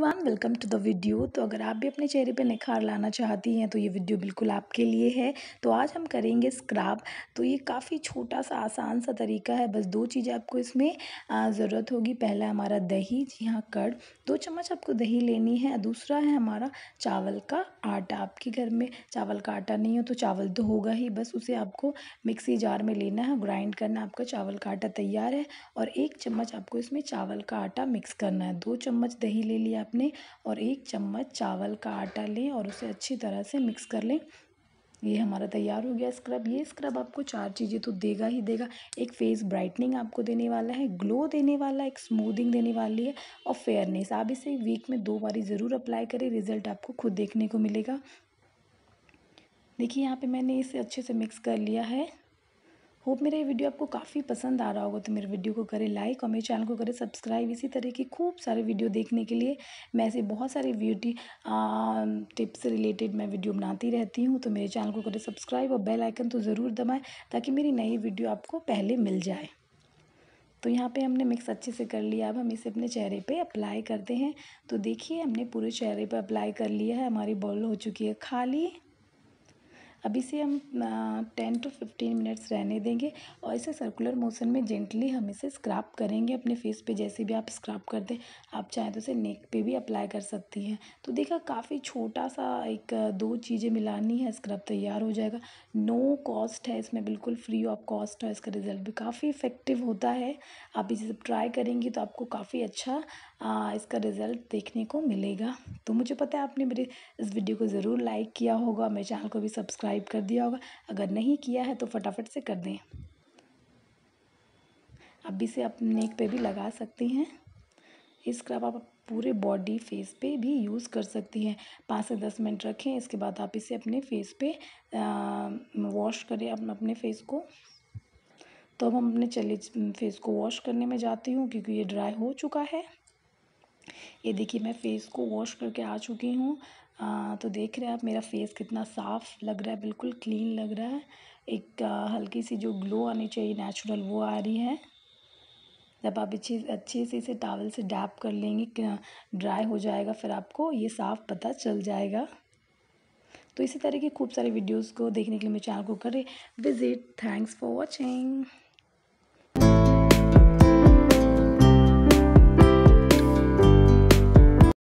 everyone welcome to the video तो अगर आप भी अपने चेहरे पे निखार लाना चाहती हैं तो ये वीडियो बिल्कुल आपके लिए है तो आज हम करेंगे स्क्रब तो ये काफ़ी छोटा सा आसान सा तरीका है बस दो चीज़ें आपको इसमें ज़रूरत होगी पहला हमारा दही जी हाँ कड़ दो चम्मच आपको दही लेनी है दूसरा है हमारा चावल का आटा आपके घर में चावल का आटा नहीं हो तो चावल तो होगा ही बस उसे आपको मिक्सी जार में लेना है ग्राइंड करना आपका चावल का आटा तैयार है और एक चम्मच आपको इसमें चावल का आटा मिक्स करना है दो चम्मच दही ले लिया अपने और एक चम्मच चावल का आटा लें और उसे अच्छी तरह से मिक्स कर लें ये हमारा तैयार हो गया स्क्रब ये स्क्रब आपको चार चीज़ें तो देगा ही देगा एक फेस ब्राइटनिंग आपको देने वाला है ग्लो देने वाला एक स्मूदिंग देने वाली है और फेयरनेस आप इसे वीक में दो बारी ज़रूर अप्लाई करें रिजल्ट आपको खुद देखने को मिलेगा देखिए यहाँ पे मैंने इसे अच्छे से मिक्स कर लिया है होप मेरा ये वीडियो आपको काफ़ी पसंद आ रहा होगा तो मेरे वीडियो को करें लाइक और मेरे चैनल को करें सब्सक्राइब इसी तरह की खूब सारे वीडियो देखने के लिए मैं ऐसे बहुत सारे ब्यूटी टिप्स से रिलेटेड मैं वीडियो बनाती रहती हूँ तो मेरे चैनल को करें सब्सक्राइब और बेल आइकन तो ज़रूर दबाएँ ताकि मेरी नई वीडियो आपको पहले मिल जाए तो यहाँ पे हमने मिक्स अच्छे से कर लिया अब हम इसे अपने चेहरे पे अप्लाई करते हैं तो देखिए हमने पूरे चेहरे पे अप्लाई कर लिया है हमारी बॉल हो चुकी है खाली अब इसे हम टेन टू फिफ्टीन मिनट्स रहने देंगे और इसे सर्कुलर मोशन में जेंटली हम इसे स्क्रैप करेंगे अपने फेस पे जैसे भी आप स्क्रैप कर दें आप चाहें तो इसे नेक पे भी अप्लाई कर सकती हैं तो देखा काफ़ी छोटा सा एक दो चीज़ें मिलानी है स्क्रब तैयार हो जाएगा नो कॉस्ट है इसमें बिल्कुल फ्री ऑफ कॉस्ट है इसका रिजल्ट भी काफ़ी इफेक्टिव होता है आप इसे ट्राई करेंगी तो आपको काफ़ी अच्छा आ, इसका रिज़ल्ट देखने को मिलेगा तो मुझे पता है आपने मेरे इस वीडियो को ज़रूर लाइक किया होगा मेरे चैनल को भी सब्सक्राइब सब्सक्राइब कर दिया होगा अगर नहीं किया है तो फटाफट से कर दें अब इसे आप नेक पे भी लगा सकती हैं स्क्रब आप पूरे बॉडी फेस पे भी यूज़ कर सकती हैं पाँच से दस मिनट रखें इसके बाद आप इसे अपने फेस पे वॉश करें अपने अपने फेस को तो अब हम अपने चले फेस को वॉश करने में जाती हूँ क्योंकि ये ड्राई हो चुका है ये देखिए मैं फेस को वॉश करके आ चुकी हूँ तो देख रहे हैं आप मेरा फेस कितना साफ लग रहा है बिल्कुल क्लीन लग रहा है एक हल्की सी जो ग्लो आनी चाहिए नेचुरल वो आ रही है जब आप अच्छी अच्छे से इसे टावल से डैप कर लेंगे ड्राई हो जाएगा फिर आपको ये साफ पता चल जाएगा तो इसी तरह के खूब सारे वीडियोस को देखने के लिए मेरे चैनल को करें विजिट थैंक्स फॉर वॉचिंग